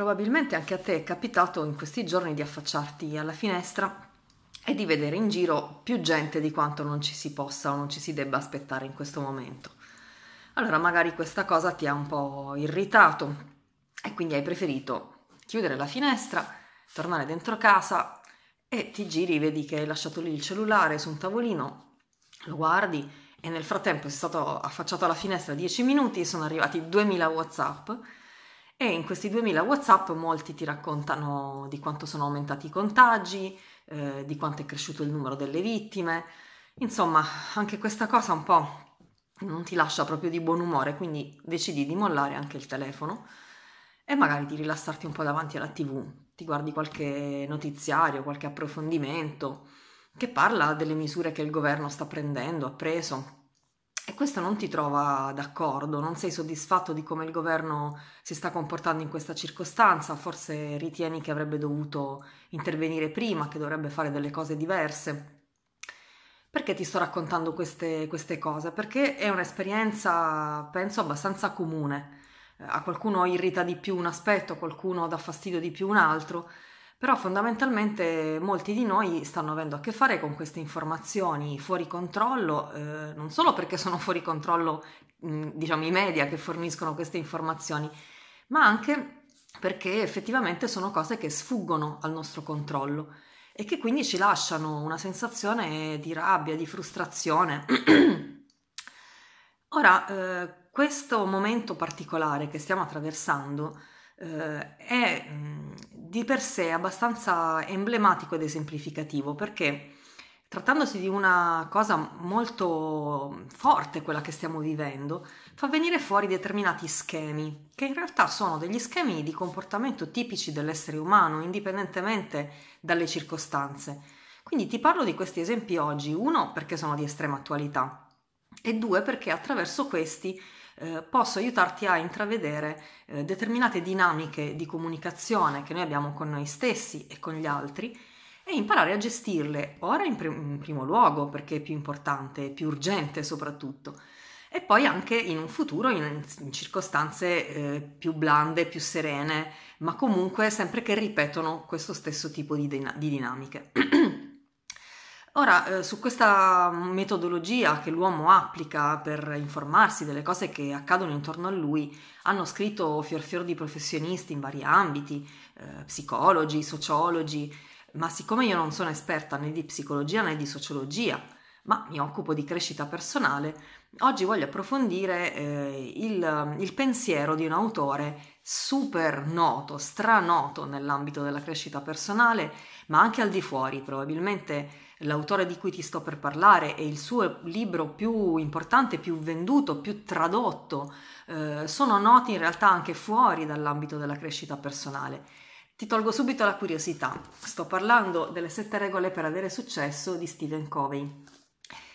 Probabilmente anche a te è capitato in questi giorni di affacciarti alla finestra e di vedere in giro più gente di quanto non ci si possa o non ci si debba aspettare in questo momento. Allora magari questa cosa ti ha un po' irritato e quindi hai preferito chiudere la finestra, tornare dentro casa e ti giri, vedi che hai lasciato lì il cellulare su un tavolino, lo guardi e nel frattempo sei stato affacciato alla finestra 10 minuti e sono arrivati 2000 WhatsApp e in questi 2000 WhatsApp molti ti raccontano di quanto sono aumentati i contagi, eh, di quanto è cresciuto il numero delle vittime. Insomma, anche questa cosa un po' non ti lascia proprio di buon umore, quindi decidi di mollare anche il telefono e magari di rilassarti un po' davanti alla TV. Ti guardi qualche notiziario, qualche approfondimento che parla delle misure che il governo sta prendendo, ha preso, e questo non ti trova d'accordo, non sei soddisfatto di come il governo si sta comportando in questa circostanza, forse ritieni che avrebbe dovuto intervenire prima, che dovrebbe fare delle cose diverse. Perché ti sto raccontando queste, queste cose? Perché è un'esperienza, penso, abbastanza comune. A qualcuno irrita di più un aspetto, a qualcuno dà fastidio di più un altro, però fondamentalmente molti di noi stanno avendo a che fare con queste informazioni fuori controllo, eh, non solo perché sono fuori controllo, mh, mm, diciamo, i media che forniscono queste informazioni, ma anche perché effettivamente sono cose che sfuggono al nostro controllo e che quindi ci lasciano una sensazione di rabbia, di frustrazione. Ora, eh, questo momento particolare che stiamo attraversando eh, è di per sé abbastanza emblematico ed esemplificativo perché trattandosi di una cosa molto forte, quella che stiamo vivendo, fa venire fuori determinati schemi, che in realtà sono degli schemi di comportamento tipici dell'essere umano, indipendentemente dalle circostanze. Quindi ti parlo di questi esempi oggi, uno perché sono di estrema attualità e due perché attraverso questi eh, posso aiutarti a intravedere eh, determinate dinamiche di comunicazione che noi abbiamo con noi stessi e con gli altri e imparare a gestirle ora in, prim- in primo luogo perché è più importante, più urgente soprattutto e poi anche in un futuro in, in circostanze eh, più blande, più serene, ma comunque sempre che ripetono questo stesso tipo di, di dinamiche. Ora, eh, su questa metodologia che l'uomo applica per informarsi delle cose che accadono intorno a lui, hanno scritto fior fior di professionisti in vari ambiti, eh, psicologi, sociologi, ma siccome io non sono esperta né di psicologia né di sociologia, ma mi occupo di crescita personale, Oggi voglio approfondire eh, il, um, il, pensiero di un autore super noto, stranoto nell'ambito della crescita personale, ma anche al di fuori. Probabilmente l'autore di cui ti sto per parlare e il suo libro più importante, più venduto, più tradotto, eh, sono noti in realtà anche fuori dall'ambito della crescita personale. Ti tolgo subito la curiosità. Sto parlando delle sette regole per avere successo di Stephen Covey.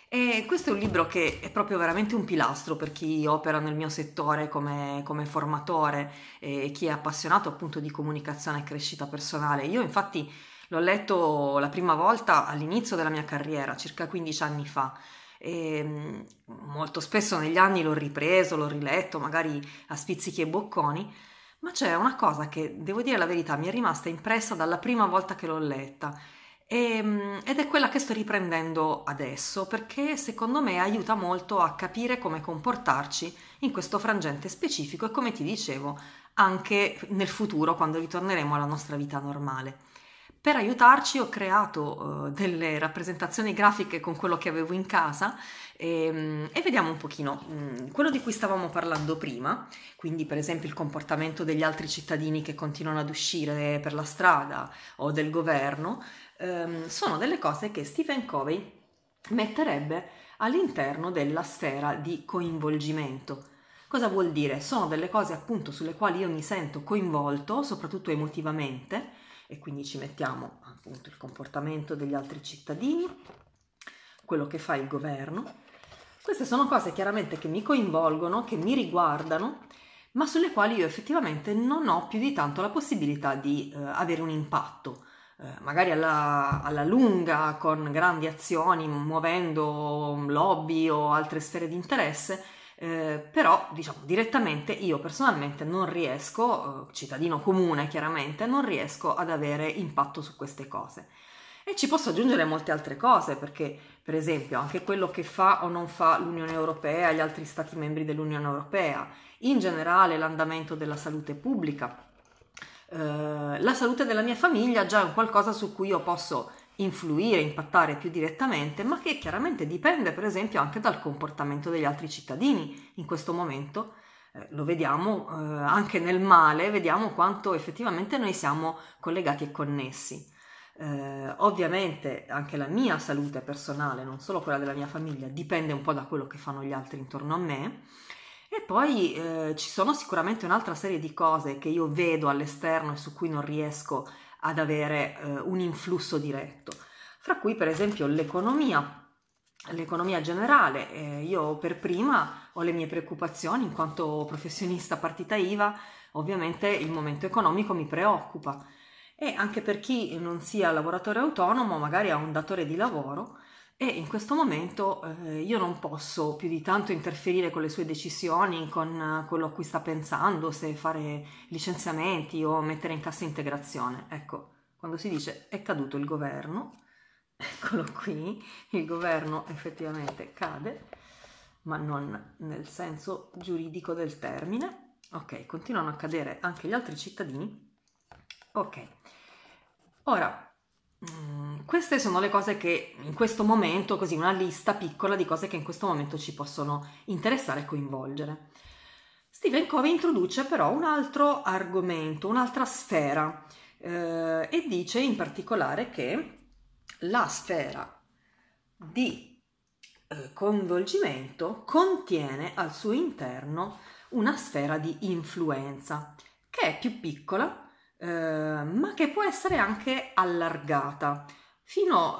E questo è un libro che è proprio veramente un pilastro per chi opera nel mio settore come, come, formatore e chi è appassionato appunto di comunicazione e crescita personale. Io infatti l'ho letto la prima volta all'inizio della mia carriera, circa 15 anni fa. E mm, molto spesso negli anni l'ho ripreso, l'ho riletto, magari a spizzichi e bocconi, ma c'è una cosa che, devo dire la verità, mi è rimasta impressa dalla prima volta che l'ho letta e, ehm, ed è quella che sto riprendendo adesso perché secondo me aiuta molto a capire come comportarci in questo frangente specifico e come ti dicevo anche nel futuro quando ritorneremo alla nostra vita normale. Per aiutarci ho creato uh, delle rappresentazioni grafiche con quello che avevo in casa e, ehm, e vediamo un pochino mh, mm, quello di cui stavamo parlando prima, quindi per esempio il comportamento degli altri cittadini che continuano ad uscire per la strada o del governo, ehm, sono delle cose che Stephen Covey metterebbe all'interno della sfera di coinvolgimento. Cosa vuol dire? Sono delle cose appunto sulle quali io mi sento coinvolto, soprattutto emotivamente, e quindi ci mettiamo appunto il comportamento degli altri cittadini, quello che fa il governo. Queste sono cose chiaramente che mi coinvolgono, che mi riguardano, ma sulle quali io effettivamente non ho più di tanto la possibilità di eh, avere un impatto. Eh, magari alla, alla, lunga con grandi azioni, muovendo lobby o altre sfere di interesse, eh, però diciamo direttamente io personalmente non riesco, eh, cittadino comune chiaramente, non riesco ad avere impatto su queste cose. E ci posso aggiungere molte altre cose, perché per esempio anche quello che fa o non fa l'Unione Europea, gli altri Stati membri dell'Unione Europea, in generale l'andamento della salute pubblica, eh, la salute della mia famiglia già è qualcosa su cui io posso influire, impattare più direttamente, ma che chiaramente dipende per esempio anche dal comportamento degli altri cittadini. In questo momento eh, lo vediamo eh, anche nel male, vediamo quanto effettivamente noi siamo collegati e connessi. Eh, ovviamente anche la mia salute personale, non solo quella della mia famiglia, dipende un po' da quello che fanno gli altri intorno a me e poi eh, ci sono sicuramente un'altra serie di cose che io vedo all'esterno e su cui non riesco ad avere eh, un influsso diretto, fra cui per esempio l'economia, l'economia generale. Eh, io per prima ho le mie preoccupazioni in quanto professionista partita IVA, ovviamente il momento economico mi preoccupa e anche per chi non sia lavoratore autonomo, magari ha un datore di lavoro, e in questo momento eh, io non posso più di tanto interferire con le sue decisioni, con eh, quello a cui sta pensando, se fare licenziamenti o mettere in cassa integrazione. Ecco, quando si dice è caduto il governo, eccolo qui, il governo effettivamente cade, ma non nel senso giuridico del termine. Ok, continuano a cadere anche gli altri cittadini. Ok, ora Mm, queste sono le cose che in questo momento, così una lista piccola di cose che in questo momento ci possono interessare e coinvolgere. Stephen Covey introduce però un altro argomento, un'altra sfera eh, e dice in particolare che la sfera di eh, coinvolgimento contiene al suo interno una sfera di influenza che è più piccola Ehm, ma che può essere anche allargata fino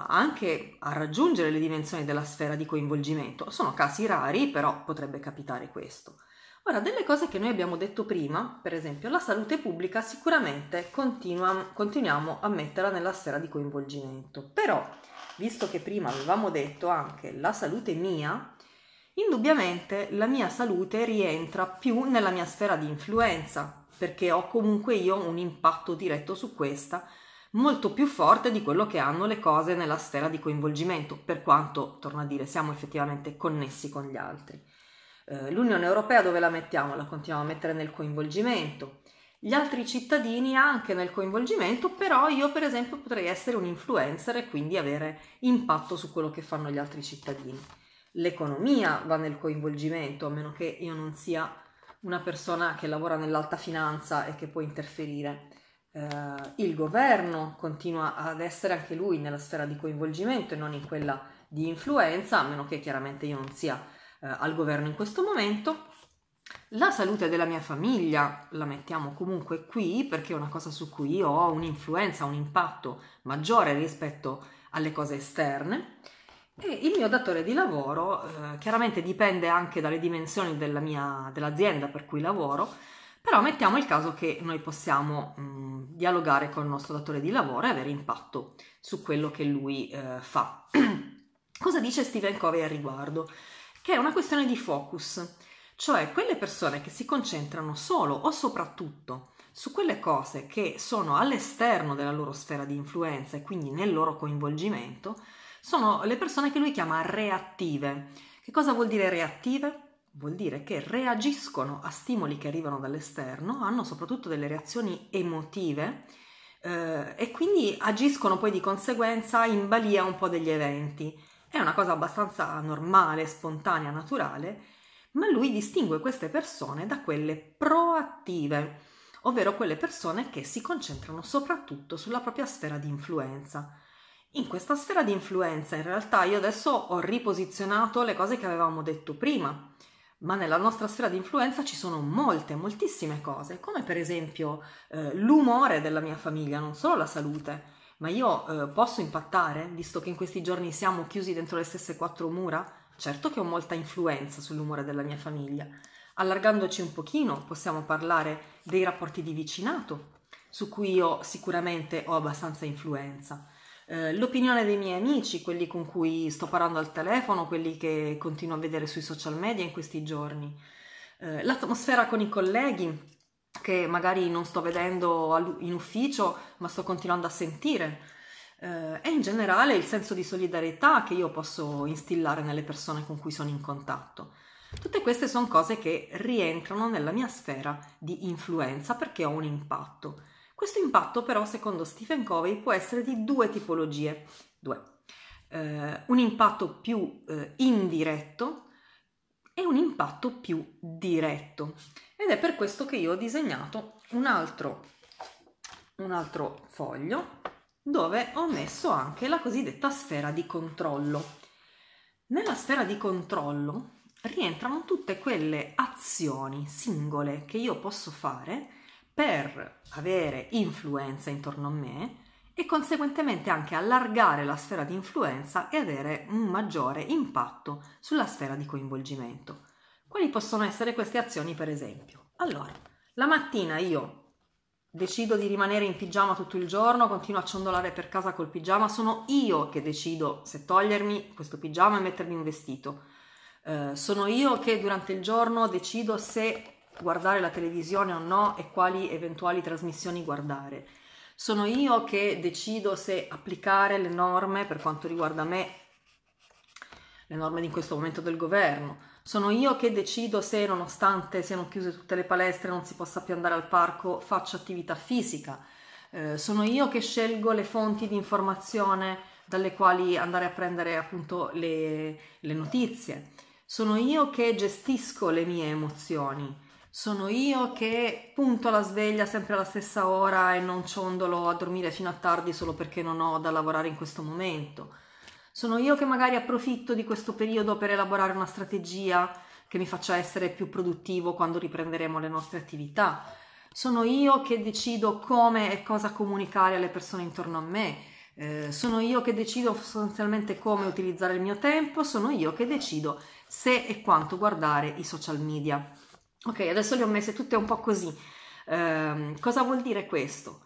eh, anche a raggiungere le dimensioni della sfera di coinvolgimento. Sono casi rari, però potrebbe capitare questo. Ora, delle cose che noi abbiamo detto prima, per esempio la salute pubblica, sicuramente continuiamo a metterla nella sfera di coinvolgimento, però, visto che prima avevamo detto anche la salute mia, indubbiamente la mia salute rientra più nella mia sfera di influenza, perché ho comunque io un impatto diretto su questa molto più forte di quello che hanno le cose nella sfera di coinvolgimento, per quanto, torno a dire, siamo effettivamente connessi con gli altri. Eh, L'Unione Europea dove la mettiamo? La continuiamo a mettere nel coinvolgimento. Gli altri cittadini anche nel coinvolgimento, però io per esempio potrei essere un influencer e quindi avere impatto su quello che fanno gli altri cittadini. L'economia va nel coinvolgimento, a meno che io non sia una persona che lavora nell'alta finanza e che può interferire. Uh, il governo continua ad essere anche lui nella sfera di coinvolgimento e non in quella di influenza, a meno che chiaramente io non sia uh, al governo in questo momento. La salute della mia famiglia la mettiamo comunque qui perché è una cosa su cui io ho un'influenza, un impatto maggiore rispetto alle cose esterne. E il mio datore di lavoro eh, chiaramente dipende anche dalle dimensioni della mia, dell'azienda per cui lavoro, però mettiamo il caso che noi possiamo mh, mm, dialogare con il nostro datore di lavoro e avere impatto su quello che lui eh, fa. Cosa dice Stephen Covey al riguardo? Che è una questione di focus, cioè quelle persone che si concentrano solo o soprattutto su quelle cose che sono all'esterno della loro sfera di influenza e quindi nel loro coinvolgimento, sono le persone che lui chiama reattive. Che cosa vuol dire reattive? Vuol dire che reagiscono a stimoli che arrivano dall'esterno, hanno soprattutto delle reazioni emotive eh, e quindi agiscono poi di conseguenza in balia un po' degli eventi. È una cosa abbastanza normale, spontanea, naturale, ma lui distingue queste persone da quelle proattive, ovvero quelle persone che si concentrano soprattutto sulla propria sfera di influenza. In questa sfera di influenza in realtà io adesso ho riposizionato le cose che avevamo detto prima, ma nella nostra sfera di influenza ci sono molte, moltissime cose, come per esempio eh, l'umore della mia famiglia, non solo la salute, ma io eh, posso impattare, visto che in questi giorni siamo chiusi dentro le stesse quattro mura? Certo che ho molta influenza sull'umore della mia famiglia. Allargandoci un pochino possiamo parlare dei rapporti di vicinato, su cui io sicuramente ho abbastanza influenza eh, l'opinione dei miei amici, quelli con cui sto parlando al telefono, quelli che continuo a vedere sui social media in questi giorni, eh, l'atmosfera con i colleghi che magari non sto vedendo in ufficio ma sto continuando a sentire eh, e in generale il senso di solidarietà che io posso instillare nelle persone con cui sono in contatto. Tutte queste sono cose che rientrano nella mia sfera di influenza perché ho un impatto. Questo impatto però, secondo Stephen Covey, può essere di due tipologie. Due. Eh, un impatto più eh, indiretto e un impatto più diretto. Ed è per questo che io ho disegnato un altro, un altro foglio dove ho messo anche la cosiddetta sfera di controllo. Nella sfera di controllo rientrano tutte quelle azioni singole che io posso fare per avere influenza intorno a me e conseguentemente anche allargare la sfera di influenza e avere un maggiore impatto sulla sfera di coinvolgimento. Quali possono essere queste azioni, per esempio? Allora, la mattina io decido di rimanere in pigiama tutto il giorno, continuo a ciondolare per casa col pigiama, sono io che decido se togliermi questo pigiama e mettermi un vestito. Eh, sono io che durante il giorno decido se guardare la televisione o no e quali eventuali trasmissioni guardare. Sono io che decido se applicare le norme per quanto riguarda me, le norme in questo momento del governo. Sono io che decido se nonostante siano chiuse tutte le palestre non si possa più andare al parco, faccio attività fisica. Eh, sono io che scelgo le fonti di informazione dalle quali andare a prendere appunto le, le notizie. Sono io che gestisco le mie emozioni sono io che punto la sveglia sempre alla stessa ora e non ciondolo a dormire fino a tardi solo perché non ho da lavorare in questo momento. Sono io che magari approfitto di questo periodo per elaborare una strategia che mi faccia essere più produttivo quando riprenderemo le nostre attività. Sono io che decido come e cosa comunicare alle persone intorno a me. Eh, sono io che decido sostanzialmente come utilizzare il mio tempo, sono io che decido se e quanto guardare i social media. Ok, adesso le ho messe tutte un po' così. Eh, cosa vuol dire questo?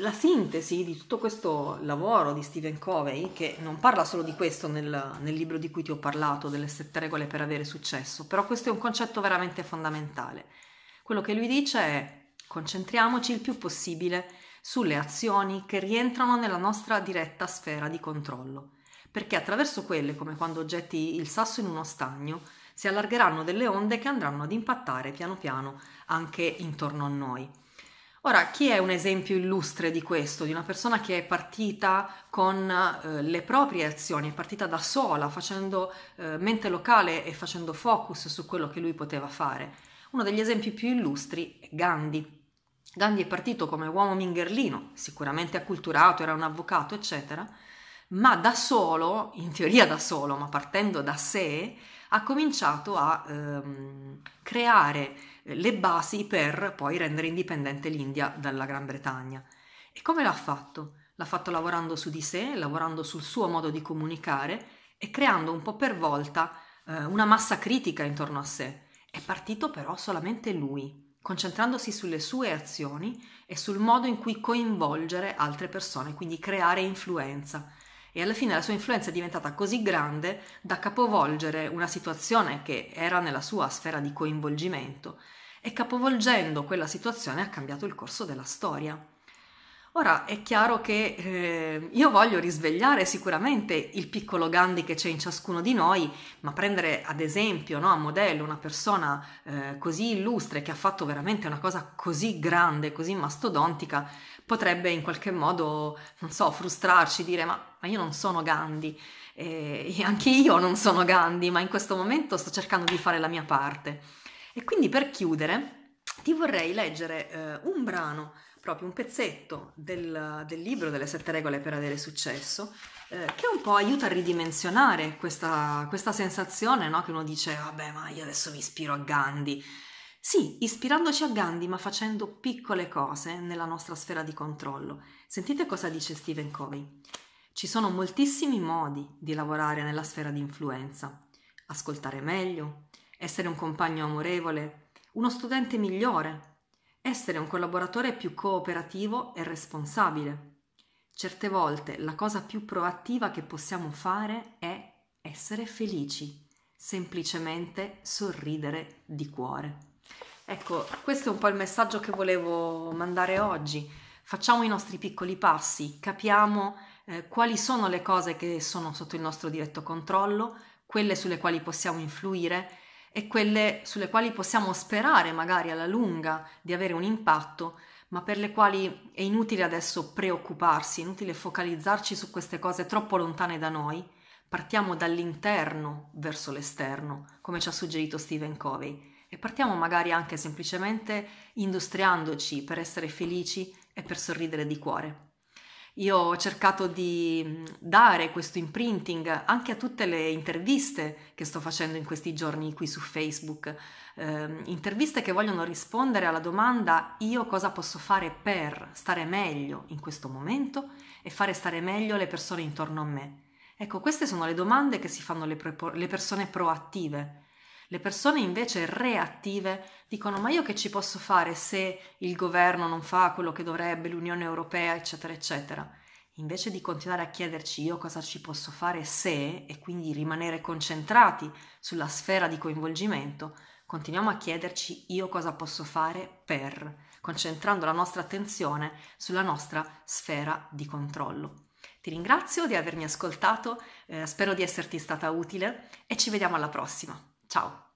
la sintesi di tutto questo lavoro di Stephen Covey, che non parla solo di questo nel, nel, libro di cui ti ho parlato, delle sette regole per avere successo, però questo è un concetto veramente fondamentale. Quello che lui dice è concentriamoci il più possibile sulle azioni che rientrano nella nostra diretta sfera di controllo, perché attraverso quelle, come quando getti il sasso in uno stagno, si allargheranno delle onde che andranno ad impattare piano piano anche intorno a noi. Ora, chi è un esempio illustre di questo? Di una persona che è partita con eh, le proprie azioni, è partita da sola, facendo eh, mente locale e facendo focus su quello che lui poteva fare. Uno degli esempi più illustri è Gandhi. Gandhi è partito come uomo mingherlino, sicuramente acculturato, era un avvocato, eccetera, ma da solo, in teoria da solo, ma partendo da sé, ha cominciato a ehm, creare eh, le basi per poi rendere indipendente l'India dalla Gran Bretagna. E come l'ha fatto? L'ha fatto lavorando su di sé, lavorando sul suo modo di comunicare e creando un po' per volta eh, una massa critica intorno a sé. È partito però solamente lui, concentrandosi sulle sue azioni e sul modo in cui coinvolgere altre persone, quindi creare influenza e alla fine la sua influenza è diventata così grande da capovolgere una situazione che era nella sua sfera di coinvolgimento e capovolgendo quella situazione ha cambiato il corso della storia. Ora è chiaro che eh, io voglio risvegliare sicuramente il piccolo Gandhi che c'è in ciascuno di noi, ma prendere ad esempio, no, a modello, una persona eh, così illustre che ha fatto veramente una cosa così grande, così mastodontica, potrebbe in qualche modo, non so, frustrarci, dire ma, ma io non sono Gandhi, eh, e anche io non sono Gandhi, ma in questo momento sto cercando di fare la mia parte. E quindi per chiudere ti vorrei leggere eh, un brano proprio un pezzetto del, del libro delle sette regole per avere successo eh, che un po' aiuta a ridimensionare questa, questa sensazione no? che uno dice vabbè ma io adesso mi ispiro a Gandhi. Sì, ispirandoci a Gandhi ma facendo piccole cose nella nostra sfera di controllo. Sentite cosa dice Stephen Covey. Ci sono moltissimi modi di lavorare nella sfera di influenza. Ascoltare meglio, essere un compagno amorevole, uno studente migliore, essere un collaboratore più cooperativo e responsabile. Certe volte la cosa più proattiva che possiamo fare è essere felici, semplicemente sorridere di cuore. Ecco, questo è un po' il messaggio che volevo mandare oggi. Facciamo i nostri piccoli passi, capiamo eh, quali sono le cose che sono sotto il nostro diretto controllo, quelle sulle quali possiamo influire e quelle sulle quali possiamo sperare magari alla lunga di avere un impatto, ma per le quali è inutile adesso preoccuparsi, è inutile focalizzarci su queste cose troppo lontane da noi. Partiamo dall'interno verso l'esterno, come ci ha suggerito Stephen Covey, e partiamo magari anche semplicemente industriandoci per essere felici e per sorridere di cuore. Io ho cercato di dare questo imprinting anche a tutte le interviste che sto facendo in questi giorni qui su Facebook, eh, interviste che vogliono rispondere alla domanda io cosa posso fare per stare meglio in questo momento e fare stare meglio le persone intorno a me. Ecco, queste sono le domande che si fanno le, pro- le persone proattive le persone invece reattive dicono ma io che ci posso fare se il governo non fa quello che dovrebbe, l'Unione Europea, eccetera, eccetera. Invece di continuare a chiederci io cosa ci posso fare se e quindi rimanere concentrati sulla sfera di coinvolgimento, continuiamo a chiederci io cosa posso fare per, concentrando la nostra attenzione sulla nostra sfera di controllo. Ti ringrazio di avermi ascoltato, eh, spero di esserti stata utile e ci vediamo alla prossima. Chao.